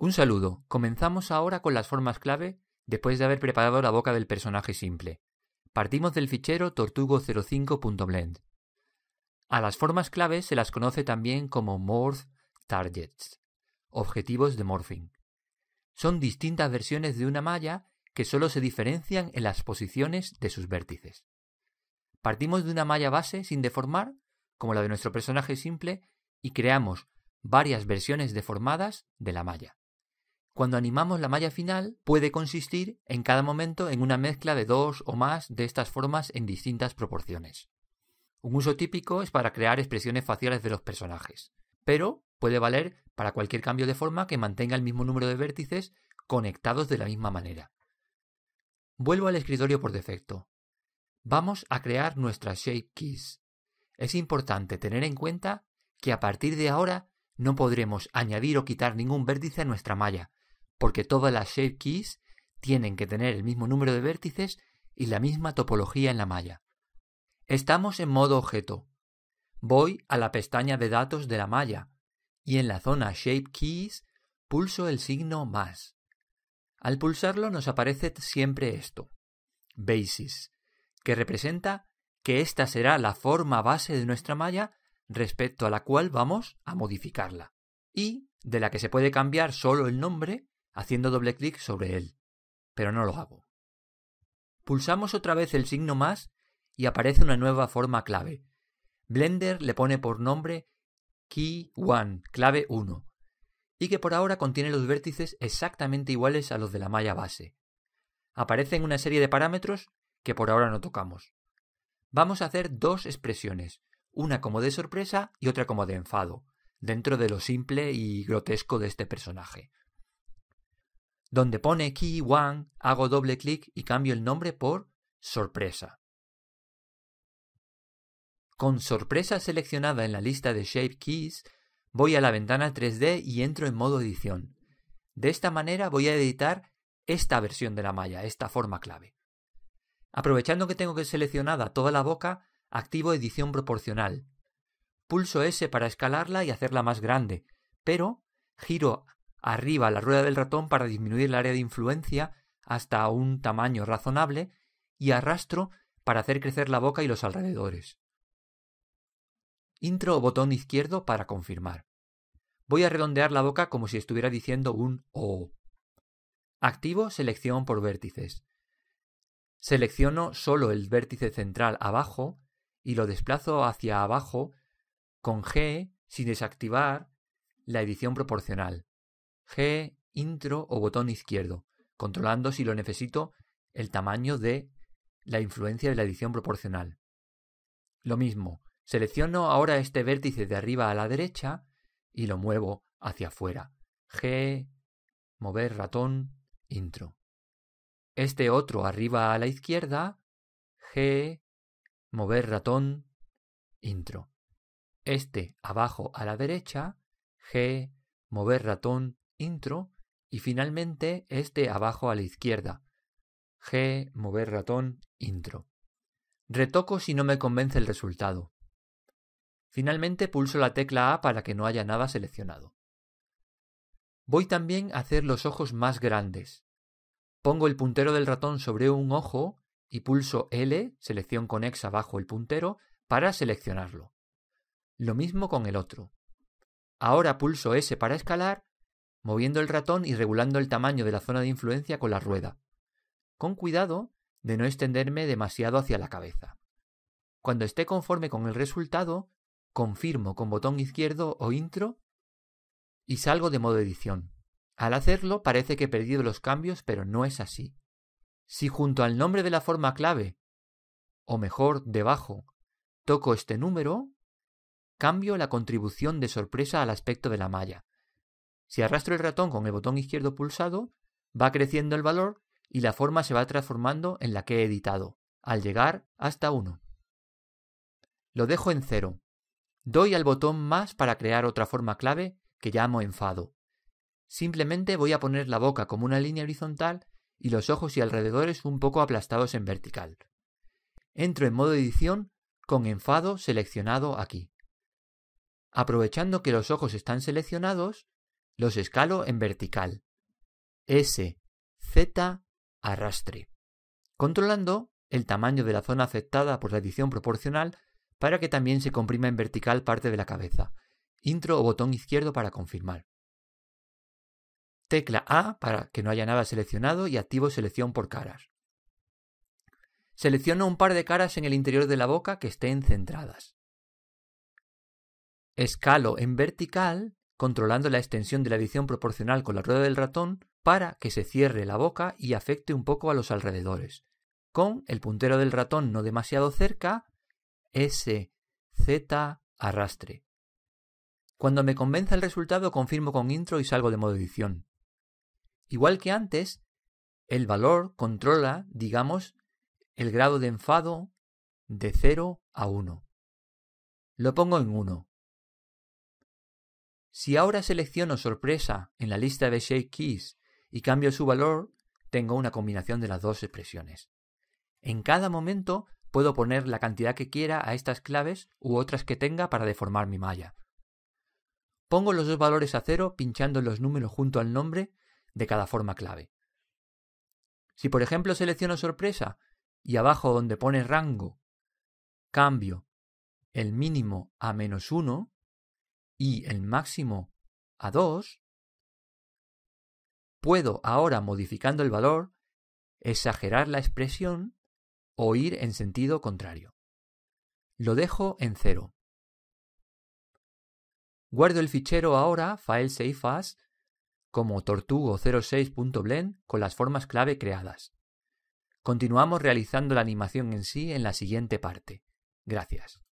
Un saludo. Comenzamos ahora con las formas clave después de haber preparado la boca del personaje simple. Partimos del fichero tortugo05.blend. A las formas clave se las conoce también como morph targets, objetivos de morphing. Son distintas versiones de una malla que solo se diferencian en las posiciones de sus vértices. Partimos de una malla base sin deformar, como la de nuestro personaje simple, y creamos varias versiones deformadas de la malla. Cuando animamos la malla final, puede consistir en cada momento en una mezcla de dos o más de estas formas en distintas proporciones. Un uso típico es para crear expresiones faciales de los personajes, pero puede valer para cualquier cambio de forma que mantenga el mismo número de vértices conectados de la misma manera. Vuelvo al escritorio por defecto. Vamos a crear nuestra Shape Keys. Es importante tener en cuenta que a partir de ahora no podremos añadir o quitar ningún vértice a nuestra malla, porque todas las shape keys tienen que tener el mismo número de vértices y la misma topología en la malla. Estamos en modo objeto. Voy a la pestaña de datos de la malla y en la zona Shape Keys pulso el signo más. Al pulsarlo nos aparece siempre esto, Basis, que representa que esta será la forma base de nuestra malla respecto a la cual vamos a modificarla, y de la que se puede cambiar solo el nombre haciendo doble clic sobre él, pero no lo hago. Pulsamos otra vez el signo más y aparece una nueva forma clave. Blender le pone por nombre Key 1, clave 1, y que por ahora contiene los vértices exactamente iguales a los de la malla base. Aparecen una serie de parámetros que por ahora no tocamos. Vamos a hacer dos expresiones, una como de sorpresa y otra como de enfado, dentro de lo simple y grotesco de este personaje. Donde pone Key 1, hago doble clic y cambio el nombre por Sorpresa. Con Sorpresa seleccionada en la lista de Shape Keys, voy a la ventana 3D y entro en modo edición. De esta manera voy a editar esta versión de la malla, esta forma clave. Aprovechando que tengo que seleccionada toda la boca, activo edición proporcional. Pulso S para escalarla y hacerla más grande, pero giro arriba la rueda del ratón para disminuir el área de influencia hasta un tamaño razonable y arrastro para hacer crecer la boca y los alrededores. Intro botón izquierdo para confirmar. Voy a redondear la boca como si estuviera diciendo un O. Activo selección por vértices. Selecciono solo el vértice central abajo y lo desplazo hacia abajo con G sin desactivar la edición proporcional. G, intro o botón izquierdo, controlando si lo necesito el tamaño de la influencia de la edición proporcional. Lo mismo, selecciono ahora este vértice de arriba a la derecha y lo muevo hacia afuera. G, mover ratón, intro. Este otro arriba a la izquierda, G, mover ratón, intro. Este abajo a la derecha, G, mover ratón, intro y finalmente este abajo a la izquierda. G, mover ratón, intro. Retoco si no me convence el resultado. Finalmente pulso la tecla A para que no haya nada seleccionado. Voy también a hacer los ojos más grandes. Pongo el puntero del ratón sobre un ojo y pulso L, selección con X abajo el puntero, para seleccionarlo. Lo mismo con el otro. Ahora pulso S para escalar moviendo el ratón y regulando el tamaño de la zona de influencia con la rueda, con cuidado de no extenderme demasiado hacia la cabeza. Cuando esté conforme con el resultado, confirmo con botón izquierdo o intro y salgo de modo edición. Al hacerlo parece que he perdido los cambios, pero no es así. Si junto al nombre de la forma clave, o mejor debajo, toco este número, cambio la contribución de sorpresa al aspecto de la malla, si arrastro el ratón con el botón izquierdo pulsado, va creciendo el valor y la forma se va transformando en la que he editado, al llegar hasta 1. Lo dejo en 0. Doy al botón más para crear otra forma clave que llamo enfado. Simplemente voy a poner la boca como una línea horizontal y los ojos y alrededores un poco aplastados en vertical. Entro en modo edición con enfado seleccionado aquí. Aprovechando que los ojos están seleccionados, los escalo en vertical. S, Z, arrastre. Controlando el tamaño de la zona afectada por la edición proporcional para que también se comprima en vertical parte de la cabeza. Intro o botón izquierdo para confirmar. Tecla A para que no haya nada seleccionado y activo selección por caras. Selecciono un par de caras en el interior de la boca que estén centradas. Escalo en vertical controlando la extensión de la edición proporcional con la rueda del ratón para que se cierre la boca y afecte un poco a los alrededores. Con el puntero del ratón no demasiado cerca, S, Z, arrastre. Cuando me convenza el resultado confirmo con intro y salgo de modo edición. Igual que antes, el valor controla, digamos, el grado de enfado de 0 a 1. Lo pongo en 1. Si ahora selecciono sorpresa en la lista de shake keys y cambio su valor, tengo una combinación de las dos expresiones. En cada momento puedo poner la cantidad que quiera a estas claves u otras que tenga para deformar mi malla. Pongo los dos valores a cero pinchando los números junto al nombre de cada forma clave. Si por ejemplo selecciono sorpresa y abajo donde pone rango cambio el mínimo a menos 1, y el máximo a 2, puedo ahora, modificando el valor, exagerar la expresión o ir en sentido contrario. Lo dejo en 0. Guardo el fichero ahora, file save as, como tortugo06.blend con las formas clave creadas. Continuamos realizando la animación en sí en la siguiente parte. Gracias.